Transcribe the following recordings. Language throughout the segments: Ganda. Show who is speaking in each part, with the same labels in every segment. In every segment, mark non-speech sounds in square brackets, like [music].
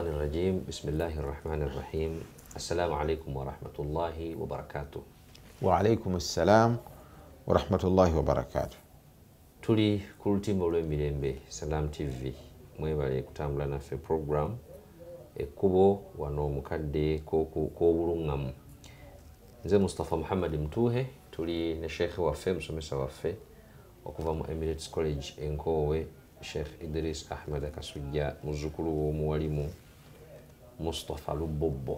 Speaker 1: الشيطان الرجيم بسم الله الرحمن الرحيم السلام عليكم ورحمة الله وبركاته
Speaker 2: وعليكم السلام ورحمة الله وبركاته تولي
Speaker 1: كل تيم بولوين بلين بي سلام تي في موين بالي كتام لنا في بروغرام كوبو ونو مكدي كوكو كوبرو نم زي مصطفى محمد متوهي تولي نشيخ وفي مسومي سوافي وكوفا مو اميريتس كوليج انكووي sheikh idris ahmed akasujja muzzukulu w'omuwalimu مصطفى لبوبو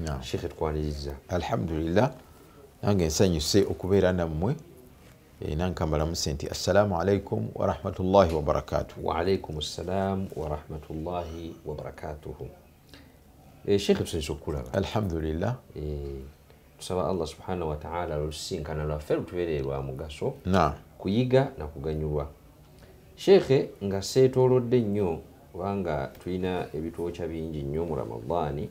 Speaker 2: نعم شيخ تقوليزا الحمد لله نانغ انسان يسي اوكوبير انا موي اينان كامبالا مسنتي السلام عليكم ورحمه الله وبركاته وعليكم السلام ورحمه الله وبركاته شيخ بسن شكرا الحمد لله
Speaker 1: tusaba allah subhana wataala lusinkana lwaffe lutubeere lwa mugaso kuyiga nakuganyulwa sheekhe nga seetoolodde nnyo kubanga tulina ebitwokya bingi nnyo mu ramadaani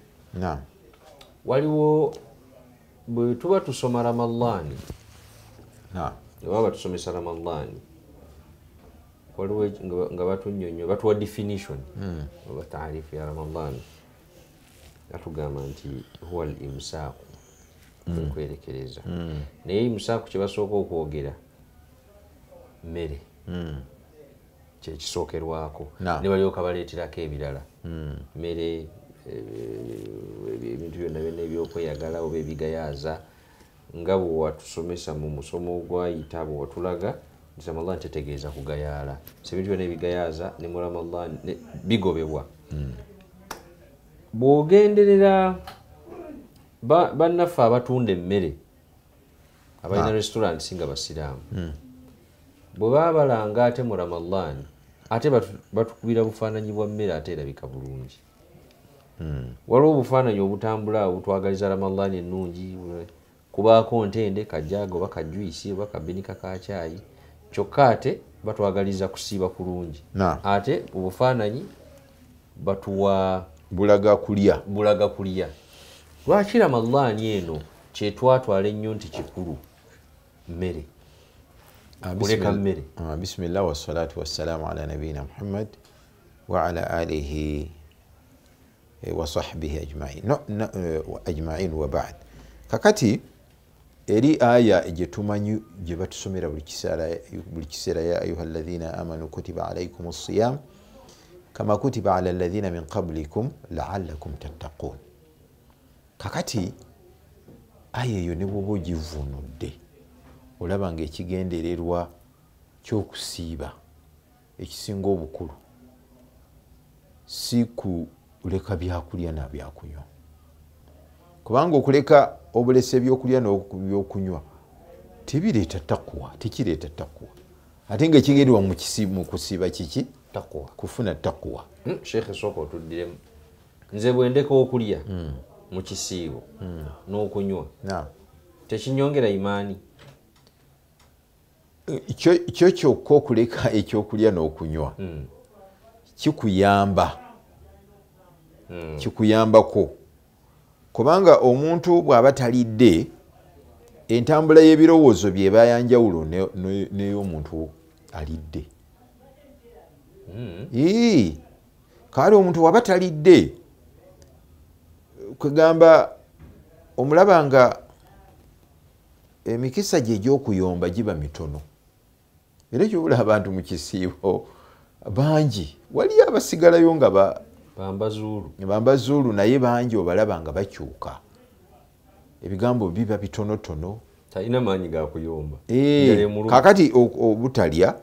Speaker 1: waliwo bwe tuba tusoma ramadaani ewaba tusomesa ramadaani waliwo e- nga batunyonyo batuwa definition hmm. oba taarifu ya ramadaani atugamba nti huwa limsaaku hmm. okwerekereza hmm. naye imusaaku kyebasooka okwogera mmere kyekisookerwako ne balyoka baleeterako ebirala hmm. mmere ebintu byonna byonna ebyokweyagala oba ebigayaaza nga bwe watusomesa mu musomo ogwayita bwe watulaga samallah ntetegeeza kugayaala sebintu byonna ebigayaaza ne muramallah bigobebwa hmm. bwogenderera bannaffe abatunda emmere abalina restaurant nga basiraamu hmm. bwe baabalanga ate mu ramallani ate batukubira bufaananyi bwa mmere ate erabika bulungi hmm. waliwo obufaananyi obutambula obutwagaliza ramallani ennungi kubaako ntende kajago oba kajuisi oba kabinika kakyayi kyokka ate batwagaliza kusiiba kulungi ate obufaananyi batuwa bulaga kulya bulaga kulya lwaki ramallani eno kyetwatwala ennyo nti kikulu
Speaker 2: mmere Ah, bismillah ah, wasalatu wasalamu ala nabiina muhammad waala alihi eh, wasahbihi ajmain eh, wabad kakati eri aya gyetumanyi gye batusomera buli kiseera ya ayuha laina amanu kutiba alaikum siyam kama kutiba ala laina min qablikum laalakum tattaquun kakati aya eyo nebwoba ogivunudde olaba ngaekigendererwa kyokusiiba ekisinga obukulu si kuleka byakulya nabyakunywa kubanga okuleka obulesa ebyokulya nbyokunywa tebireeta takuwa tekireeta takuwa ate nga ekigendeerwa mukusiiba kiki kufuna takuwa hmm,
Speaker 1: sheekh esooka otuddiremu nze bwendeka okulya hmm. mukisiibo hmm. nokunywa tekinyongera imaani
Speaker 2: kyo kyokka okuleka ekyokulya n'okunywa hmm. kikuyamba hmm. kikuyambako kubanga omuntu bw'aba talidde entambula y'ebirowoozo byebayanjawulo n'ey'omuntu alidde hmm. kale omuntu waba talidde kwegamba omulaba nga emikisa gye gy'okuyomba giba mitono era ekyobula abantu mu kisiibo bangi waliyo abasigalayo nga bambazuulu naye bangi obalaba nga bakyuka ebigambo biba bitonotono
Speaker 1: talina maanyi gakuyomba
Speaker 2: eh, kakati obutalya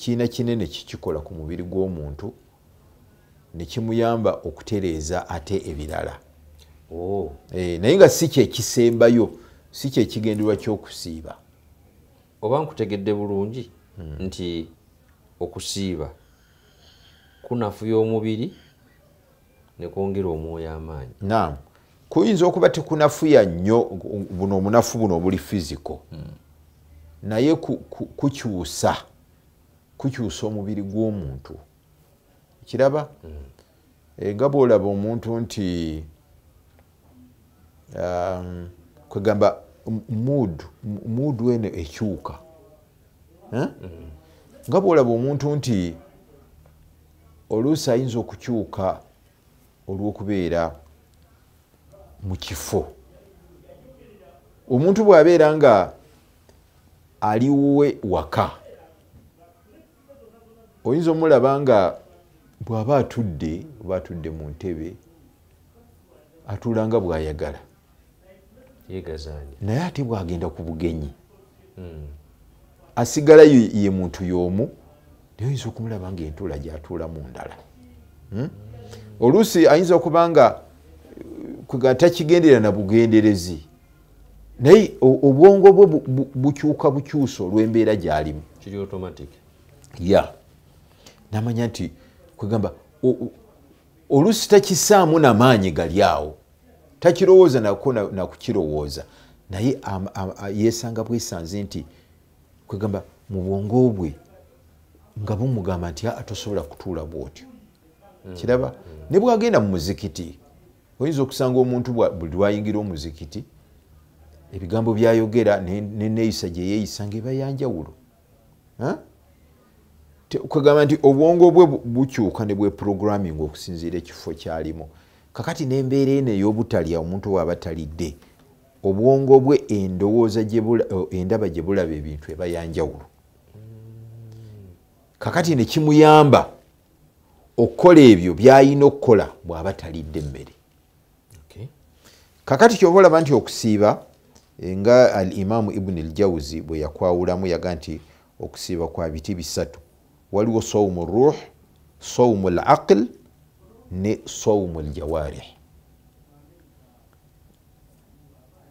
Speaker 2: kiina kinene kikikola ku mubiri gw'omuntu nekimuyamba okutereeza ate ebirala oh. eh, naye nga si kyekisembayo si kyekigendeerwa kyokusiiba oba nkutegedde bulungi nti okusiiba
Speaker 1: kunafuya omubiri nekwongera omwoyo amaanyi
Speaker 2: nam kuyinza okuba tekunafuya nnyo buno omunafu buno obuli fisico hmm. naye kukyusa kukyusa omubiri gw'omuntu kiraba hmm. eh, nga bwolaba omuntu nti um, kwegamba mudu um, um, eno ekyuka nga bwolaba omuntu nti oluusi ayinza okukyuka olwokubeera mukifo omuntu bwabeera nga aliwe waka oyinza omulaba nga bwaba atudde oba atudde mu ntebe atuulanga bwayagala naye ate bwagenda ku bugenyi hmm. asigala ye muntu y'omu naye oyinza okumulaba ngaentuula gyatuula mu ndala hmm? oluusi ayinza okuba nga eh, tekigendera na bugenderezi naye obwongo bwe bukyuka bukyusa olw'embeera gyalimu ya namanya nti kwegamba oluusi takisaamu namaanyi galyawo takirowooza nakukirowooza naye yesanga bwesanzi nti kwegamba mu bwongo bwe nga bumugamba nti tosobola kutuula bwotyo hmm. kiraba ne bwagenda mu muzikiti oyinza okusanga omuntu buli lwayingira omuzikiti ebigambo byayogera neneeyisa gyeyeeyisa ngaebayanjawulo kwegamba nti obwongo bwe bukyuka ne bwe programming okusinziira ekifo kyalimu kakati nembeera eno ey'obutalya omuntu waaba talidde obwongo bwe endowooza eh, endaba gye bulaba ebintu eba yanjawulo kakati ne kimuyamba okukola ebyo byayina okukola bw'aba talidde emmere kakati kyoba olaba nti okusiiba eh, nga al imaamu ibuni aljawuzi bwe yakwawulamu yaga nti okusiiba kwa biti bisatu waliwo sawumu ruuh sawumu laql ne saumu ljawarih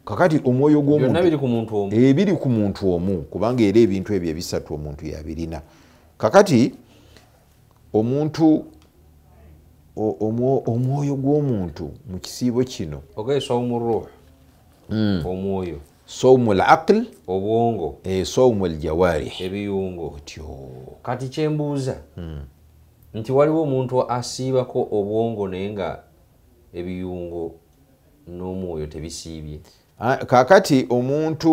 Speaker 2: kakati omwoyo gebiri eh, ku muntu omu kubanga era ebintu ebyo ebisatu omuntu yabirina kakati omuntu omwoyo gw'omuntu mu kisiibo kino saumu lakl hmm. obwongo eh, saumu ljawarih otyo
Speaker 1: kati kyembuuza hmm. nti waliwo omuntu asiibako obwongo naye nga ebiyungo
Speaker 2: n'omwoyo tebisiibye kakati omuntu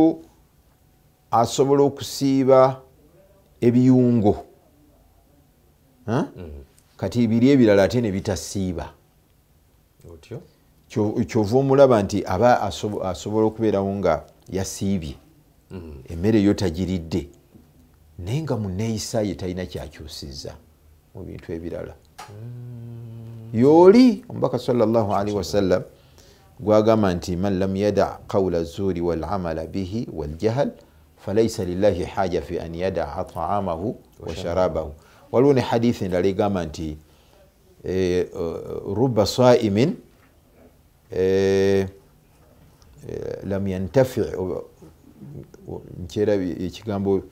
Speaker 2: asobola okusiiba ebiyungo mhm. kati biri ebirala ate nebitasiiba kyova omulaba nti aba asobola okubeerawo nga yasiibye mhm. emmere yo tagiridde naye nga muneeyisa ye talina kyakyusiza mm. mu bintu ebirala yooli omubaka salli wasalam gwagamba nti man lam yada qawla zuuri walamala bihi waljahal falaisa lilahi haja fi an yadaa taamahu washarabahu waliwo ne hadithi endala egamba nti eh, eh, ruba saimin eh, lam yantafi nkerabekigambo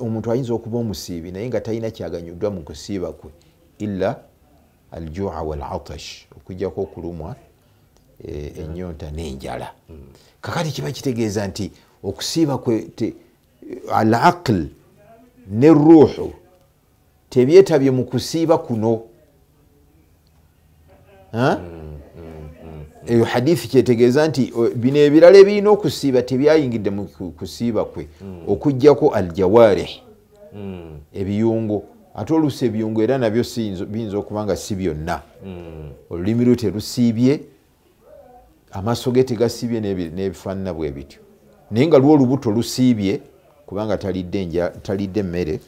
Speaker 2: omuntu ayinza okuba omusiibi naye nga talina kyaganyuddwa mu kusiiba kwe ila aljua walatash okujjako okulumwa enyonta nenjala kakati kiba kitegeeza nti okusiiba kwe alaql neruuhu tebyetabye mu kusiiba kuno eyo hadithi kyetegeeza nti bino ebirala ebirina okusiiba tebyayingidde mu kusiiba kwe hmm. okugjako aljawarih hmm. ebiyungo ate oluusi ebiyungo era nabyo biyinza okuba nga si byonna hmm. olulimi lwe terusiibye amaaso ge tegasiibye n'ebifaanana bwe bityo naye nga lwo olubuto lusiibye kubanga talidde emmere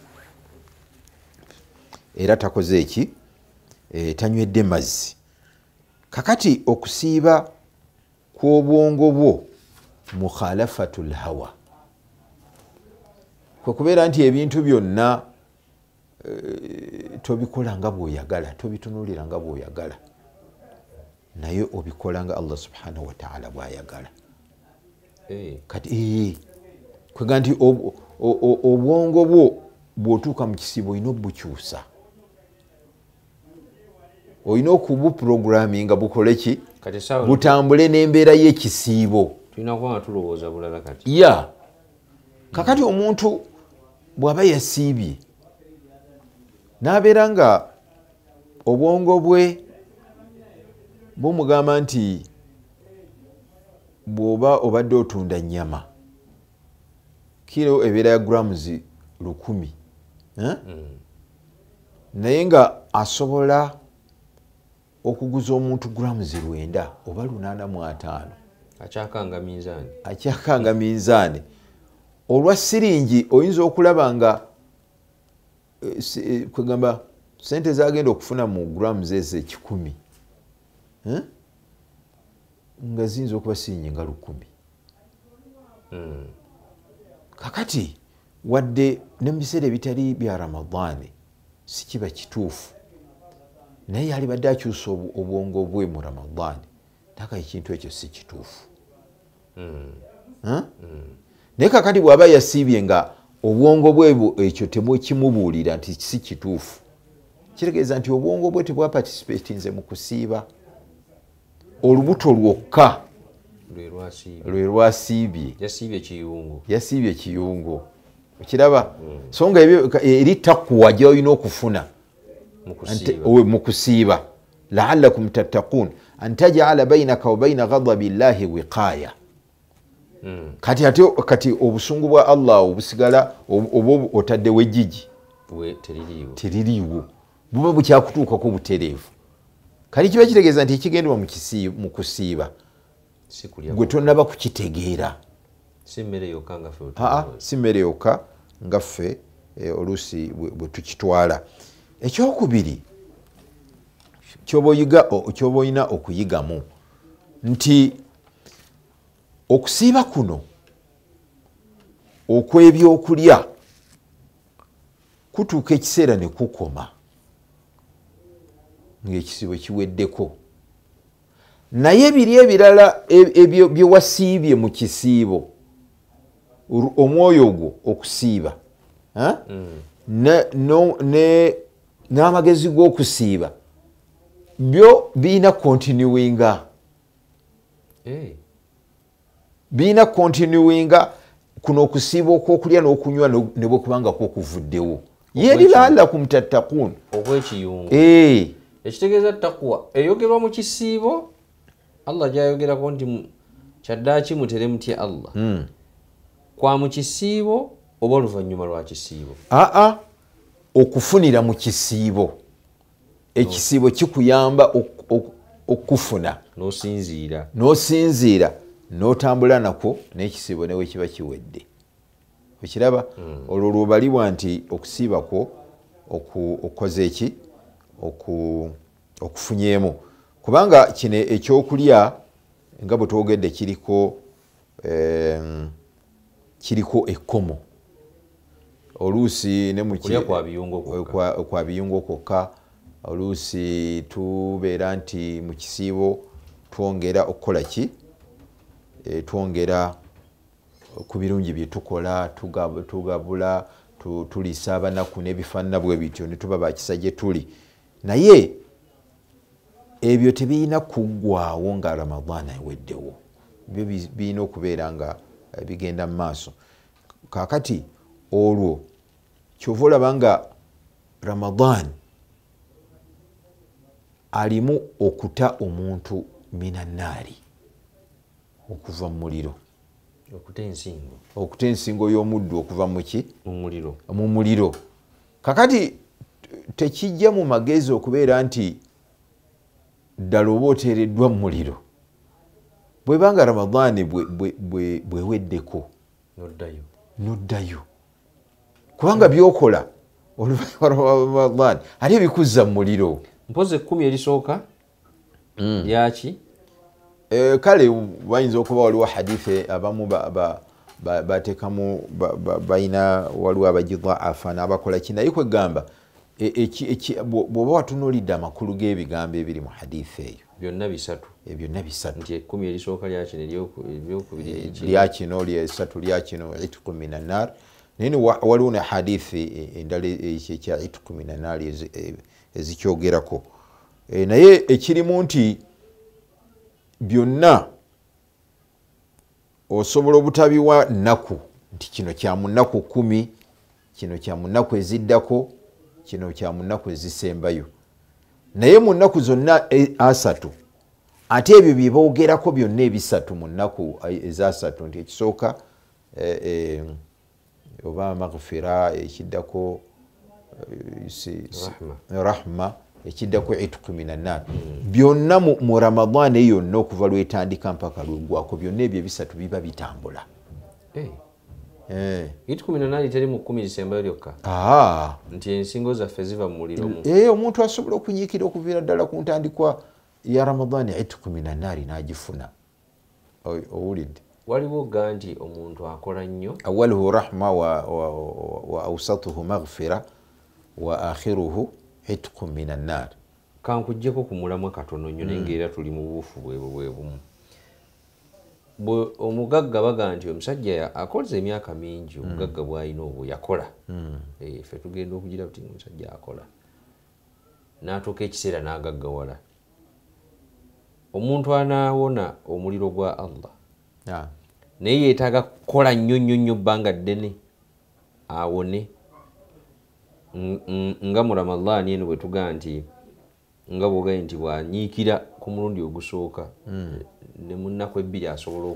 Speaker 2: era takoze eki eh, tanywedde mazzi kakati okusiiba kwobwongo bwo mukhalafatu lhawa kwekubeera nti ebintu byonna eh, tobikola nga bwoyagala tobitunulira nga bwoyagala naye obikola nga allah subhanahu wataala bwayagala eh. kati eh, kwega nti obwongo bwo bwotuuka mu kisiibo oyina obukyusa olina okubupuroguraminga bukoleki butambule n'embeera y'ekisiibo ya kakati omuntu bw'aba yasiibye n'abeera nga obwongo bwe bumugamba nti bw'oba obadde otunda nnyama kiro ebeera ya gramus 1 eh? mm. naye nga asobola okuguza omuntu gramu zirwenda oba lunaana mwataano akyakanga minzaani olwa siringi oyinza okulaba nga eh, eh, kwegamba sente zagenda okufuna mu gramu zeezo ekikumi eh? nga ziyinza okuba siringi nga lukumi hmm. kakati wadde nemubiseera ebitali bya ramadaani sikiba kituufu naye yalibadde akyusa obwongo bwe mu ramadaani taka ekintu ekyo si kituufu hmm. Hmm. naye kakati bwaba yasiibye nga obwongo bwe ekyo temukimubuulira nti si kituufu kitegeeza nti obwongo bwe tebwapatisipeti nze mu kusiiba olubuto lwokka lwe lwasiibye yasiibye kiyungu okiraba hmm. so nga eri takkuwa gyolina okufuna mukusiiba laalakum tattaquun antajala bainaka wabaina ghadabi llahi wiqaya hmm. kati ate kati obusungu bwa allah awo busigala oba otaddewo ejjigi teririiwo buba bukyakutuukako butereevu kati kiba kitegeeza nti ekigendebwa mu kusiiba gwe tonaba kukitegeera si mmere yokka nga ffe eh, oluusi bwe tukitwala ekyokubiri kyoba olina okuyigamu nti okusiiba kuno okw'ebyokulya kutuuka ekiseera ne kukoma ngaekisibo kiweddeko naye biri ebirala e-, byewasiibye mu kisiibo omwoyo gwo okusiiba n'amagezi g'okusiiba byo biyina kontinuinga eh. biyina kontinuinga kuno okusiiba okwokulya n'okunywa ne bwe kubanga kwokuvuddewo yeerilaalira ku mutattakun
Speaker 1: eh. ekitegeeza takwa eyogerwa mu kisiibo allah gyayogerako nti kyaddaaki mutere mutya allah hmm. kwa mu kisiibo oba oluvannyuma lwa kisiibo
Speaker 2: aa ah, ah. okufunira mu kisiibo ekisiibo kikuyamba okufuna n'osinziira n'otambula nakwo n'ekisiibo newe kiba kiwedde okiraba hmm. olwo lwobalibwa nti okusiibakwo okukoza eki okufunyeemu kubanga kino ekyokulya nga bwe twogedde kiriko ehm, kiriko ekkomo oluusi kwa biyungo kwokka oluusi tubeera nti mu kisiibo twongera okukola ki e, twongera ku birungi byetukola tugabula tu, tulisa abanaku n'ebifaanana bwe bityo netuba bakisa gye tuli naye ebyo tebirina kuggwaawo nga ramadaana eweddewo byo birina okubeera nga eh, bigenda mu maaso kaakati olwo kyova olaba nga ramadan alimu okuta omuntu minanaari okuva mumuliro okuta ensingo y'omuddu okuva mu muliro kakati tekijja mu magezi okubeera nti ddala oba oteereddwa mu muliro bwebanga ramadaani bweweddeko noddayo kubanga byokola oluvanyuma lwaramadan ali ebikuzza mumuliro mpozi ekkumi erisooka lyaki kale bayinza okuba waliwo hadithi abamu batekamu balina waliwo abajidaafa nabakola ki naye kwegamba bwoba watunulidde amakulu g'ebigambo ebiri mu hadithi eyo byonna bisatu byonna bisatulyakino lyesatu lyakino itiku minanar naye waliwo ne hadithi e, e, endala ekyaitu e, kumi nanaali ezikyogerako naye ekirimu nti byonna osobola obutabiwa nnaku nti kino kyamunaku kumi kino kyamunaku eziddako kino kyamunaku ezisembayo naye munaku zonna asatu ate ebyo byebogerako byonna ebisatu munaku ezasatu nti ekisooka e, e, oba magfira ekiddako eh, rahma ekiddako itk minanar hmm. byonna mu ramadan e yonna okuva lwetandika mpaka lwegwako byonna ebyo bisatu biba bitambula eh. Eh.
Speaker 1: Ah. nti ensingo zaffe ziva mumuliro
Speaker 2: omuntu asobola okunyiikira okuviira ddala ku ntandikwa ya ramadan itk minanari n'agifuna owulidde
Speaker 1: waliwo ga nti omuntu akola
Speaker 2: nnyo awaluhu rahma wa ausatuhu maghfira wa akhiruhu itqu min annaar kankugjeko kumulamu katono nnyo naye hmm. ngaera tuli mu
Speaker 1: buufu bwebwebumu bwe omugagga baga nti omusajja akoleza emyaka mingi hmm. omugagga bwalina obwo yakola hmm. eh, fe tugenda okugira ti omusajja akola natuuka ekiseera nagaggawala omuntu anawona omuliro gwa allah Ah. naye yetaaga kukola nnyo nnyo nnyo bbanga ddene awone nga mu ramadaani eno bwe tugaa nti nga bwogaye nti bwanyiikira ku mulundi ogusooka hmm. ne munnaku ebbiri asobola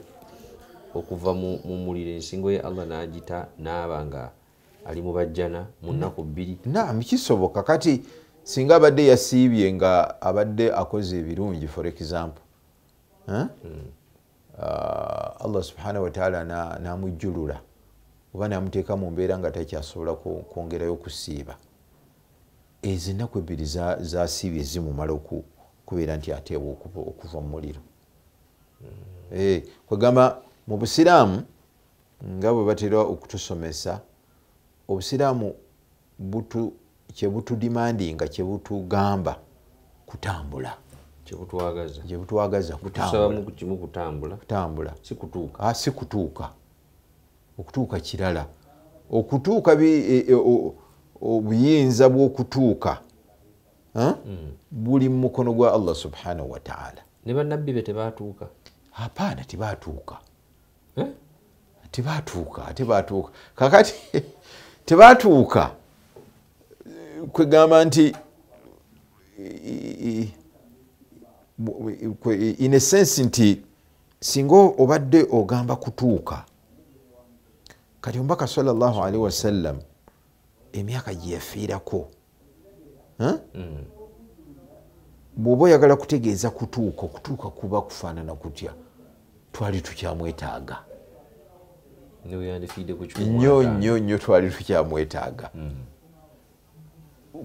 Speaker 1: okuva mu muliro ensingo ye allah n'agita n'aba nga ali mu bajjana
Speaker 2: mu hmm. nnaku bbiri nam kisoboka kati singa abadde yasiibye nga abadde akoze ebirungi for example hmm. Ah, allah subhanahu wataala namujulula oba namuteeka mu mbeera nga takyasobola kwongerayo kusiiba ezi ennaku ebbiri zasiibye zimumala okubeera nti ateebwa okuva mumuliro mm. eh, kwegamba mu busiraamu nga bwe batera okutusomesa obusiraamu kyebutudimandinga kyebutugamba kutambula kibutwagaza kibutwagaza kutambula kutambula sikutuuka ah sikutuuka okutuuka kirala okutuuka bi e, e, obuyinza bw'okutuuka mm. buli mu mukono gwa allah subhanahu wataala
Speaker 1: ne bannabbi be tebatuuka apaana tebatuuka
Speaker 2: eh? tebatuuka tebatuuka kakati [laughs] tebatuuka kwegamba nti e, e, in a sense nti singa obadde ogamba kutuuka kati omubaka salllah alaihi wasallam emyaka gyeyafiirako hmm. bwoba oyagala kutegeeza kutuuka okutuuka kuba kufaanana kutya twali tukyamwetaaga nyo nyo nyo twali tukyamwetaaga hmm.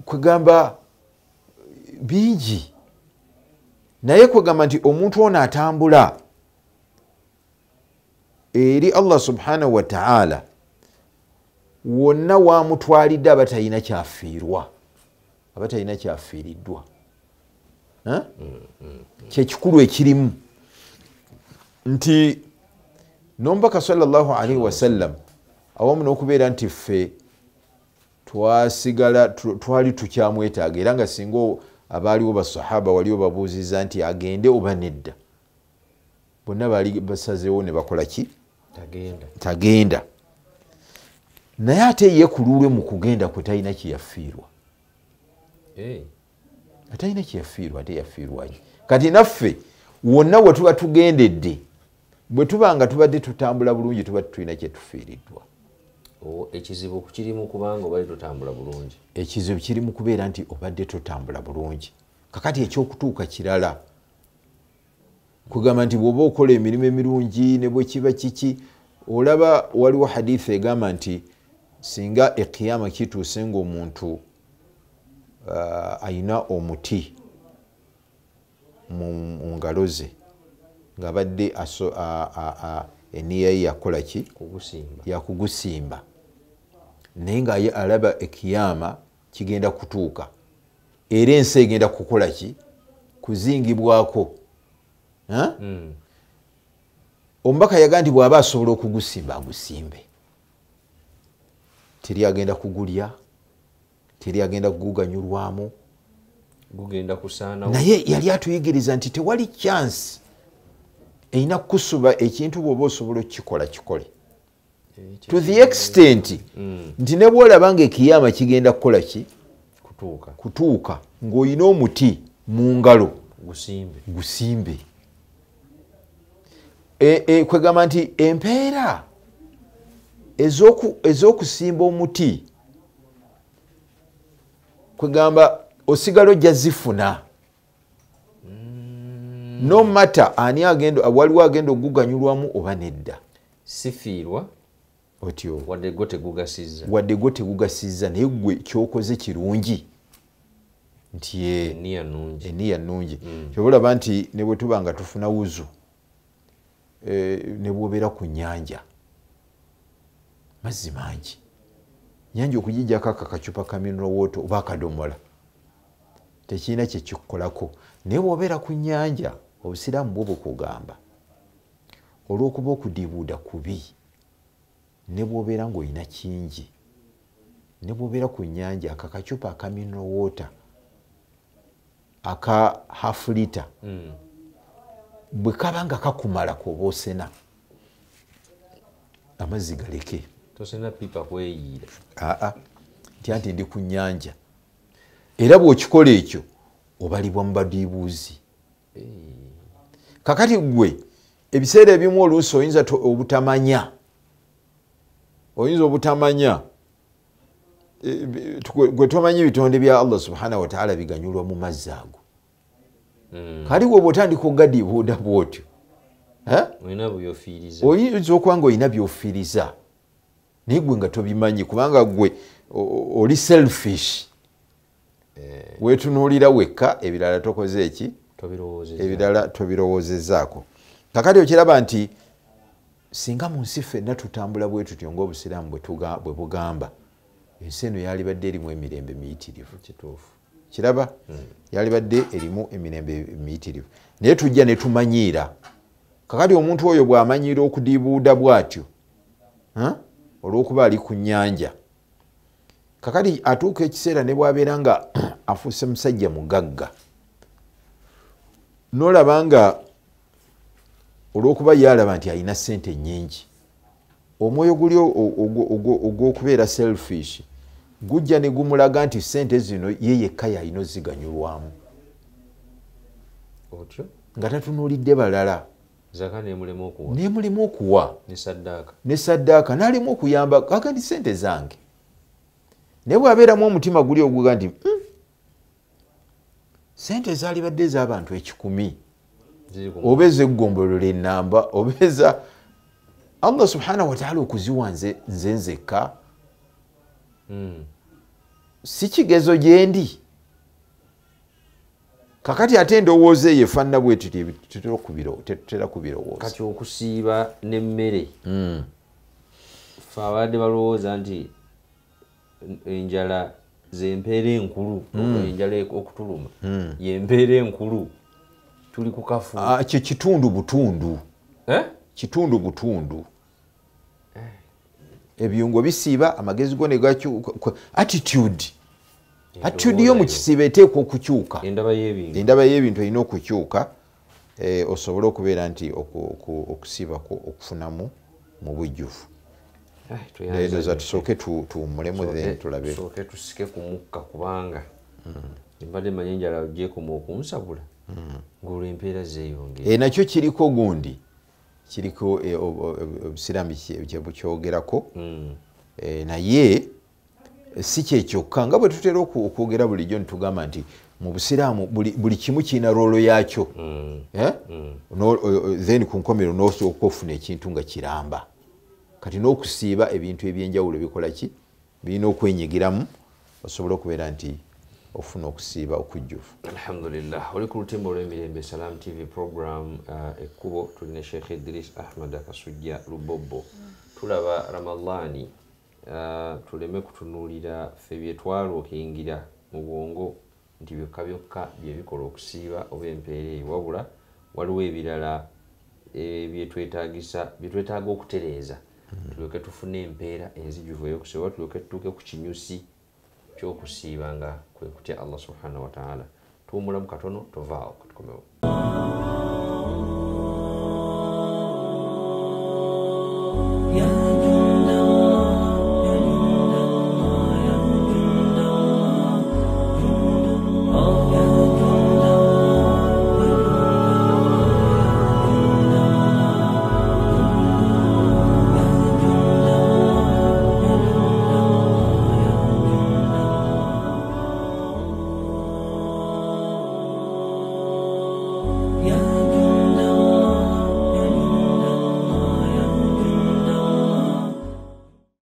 Speaker 2: kwegamba bingi naye kwegamba nti omuntu ono atambula eri allah subhanahu wataala wonna wamutwalidde abatalina kyafiirwa abatalina kyafiiriddwa kyekikulu ekirimu nti nomubaka salllahu alaihi wasallam awamu n'okubeera nti ffe twasigala twali tukyamwetaaga era nga singa abaaliwo basahaba waliwo babuuziza nti agende oba nedda bonna baali basazeewo ne bakola ki tagenda naye ate ye kululwe mu kugenda kwe talina kyeyafiirwa atalina kyeyafiirwa ate yafiirwaki kati naffe wonna wetuba tugendedde bwe tuba nga tubadde tutambula bulungi tuba tulina kyetufiiriddwa ekizibu kirimu kubanga obadde totambula bulungi ekizibu kiri mu kubeera nti obadde totambula bulungi kakati ekyokutuuka kirala kugamba nti bwoba okola emirimu emirungi ne bwekiba kiki olaba waliwo haditha egamba nti singa ekiyama kituuse nga omuntu ah, ayina omuti mu ngalo ze ngaabadde eniyayi yakolaki yakugusimba naye ngaye alaba ekiyama kigenda kutuuka era ensi egenda kukola ki kuzingibwako hmm. omubaka yagaa nti bwaba asobola okugusimba agusimbe teri agenda kugulya teri agenda kuguganyulwamu
Speaker 1: naye yali
Speaker 2: atuyigiriza nti tewali kyansi erina kukusuba ekintu bweoba osobola okukikola kikole to the extent nti nebwolaba nga ekiyama kigenda kukola ki kutuuka ngaoyina omuti mu ngalo gusimbe e, e, kwegamba nti empeera ez'okusimba omuti kwegamba osigala ojja zifuna mm. nomata ani waliwo agenda oguganyulwamu oba nedda sifiirwa otyo wadde gwo tegugasizza naye gwe kyokoze kirungi nti eh, eniya nungi mm. kyobalaba nti ne bwe tuba nga tufuna wuzu eh, ne bwobeera ku nyanja mazzi mangi nyanja okujijako akakacupa kamino wooto oba akadomola tekirina kyekikukolako naye bwobeera ku nyanja obusiraamu bwobwe kugamba olwokuba okudibuuda kubi ne bwobeera ngaolina kingi ne bwobeera ku nyanja aka kacupa aka mineral water aka half liter mm. bwe kaba nga kakumala kuoba osena amazzi galeke aa ntya nti ndi ku nyanja era bwokikola ekyo obalibwa mu badiibuuzi kakati gwe ebiseera ebimu oluusi oyinza obutamanya oyinza obutamanya e, gwe tomanyi ebitonde bya allah subhanahu wataala biganyulwa mu mazzi ago hmm. kali we bwotandika ogadibuuda bwotyo oyinza okuba nga olina byofiiriza naye gwe nga tobimanyi kubanga gwe oli selfish eh. wetunuulira wekka ebirala tokoze eki ebirala tobirowoozezaako kakati okiraba nti singa mu nsi fenna tutambula bwe tutyo ngaobusiraamu bwe bugamba ensi eno yalibadde erimu emirembe miyitirivu kiraba hmm. yalibadde erimu emirembe miyitirivu naye tujja netumanyiira kakati omuntu oyo bwamanyiira okudibuuda bwatyo olwokuba ali ku nyanja kakati atuuka ekiseera ne bwabeera nga [clears throat] afuuse musajja mugagga nolaba nga olwokuba yalaba nti alina sente nyingi omwoyo guli ogwokubeera selfish gujja negumulaga nti sente zino yeyekka yalina oziganyulwamu otyo nga tatunulidde balala nemulema okuwa ne saddaaka nalimu okuyamba aga ndi sente zange naye bwabeeramu omutima guli oguga nti hmm, sente zalibadde ez'abantu ekikumi obeeza eggombolola enamba obeeza allah subhanahu wataala okuziwa nze nzenzekka hmm. si kigezo gyendi kakati ate endowooza eyo efaanana bwetutera kubirowoozakati okusiiba nemmere hmm.
Speaker 1: fe abadde balowooza nti enjala zempeera enkulu
Speaker 2: hmm. enjala
Speaker 1: okutuluma yempeera enkulu tuli kukafu ekyo
Speaker 2: ah, kitundu butundu eh? kitundu butundu ebiyungo bisiiba amagezi go attitude attitude yo mukisiiba eteekwa okukyuka endaba y'ebintu erina okukyuka eh, osobole okubeera nti okusiibako okufunamu mu bujjuvu eh, ayoza tusooke tuwummulemu then tulabe
Speaker 1: tusike kumukka kubanga embadde mm. manyi enjala ojeekoma okunsabula Eh,
Speaker 2: nakyo kiriko gundi kiriko eh, obusiramu kyebukyogerako mm. eh, naye si kyekyokka nga bwe tutera okwogera bulijjo nitugamba nti mu busiraamu buli kimu kiina rolo yaakyo mm. Mm. then ku nkomero nosooka ofuna ekintu nga kiramba kati n'okusiiba ebintu ebyenjawulo bikola ki birina okwenyigiramu osobole okubeera nti ofuna okusiiba okujjuvu
Speaker 1: alhamdulilah oli ku lutimba olw'emirembe salam tv program uh, ekkubo tulina sheikh idris ahmad akasujja lubobbo tulaba ramadani uh, eh, tuleme kutunuulira fe byetwala okingira mu bwongo nti byokka byokka byebikola okusiiba oba empeera eyo wabula waliwo ebirala eh, byetwetagisa byetwetaaga okutereeza hmm. tulyoke tufune empeera enzijuvu eyokusiiba tulyoke tutuuke ku kinyusi kyokusiibanga kwe kutya allah subhanahu wataala tuwumulamu katono tovaawo katukomewo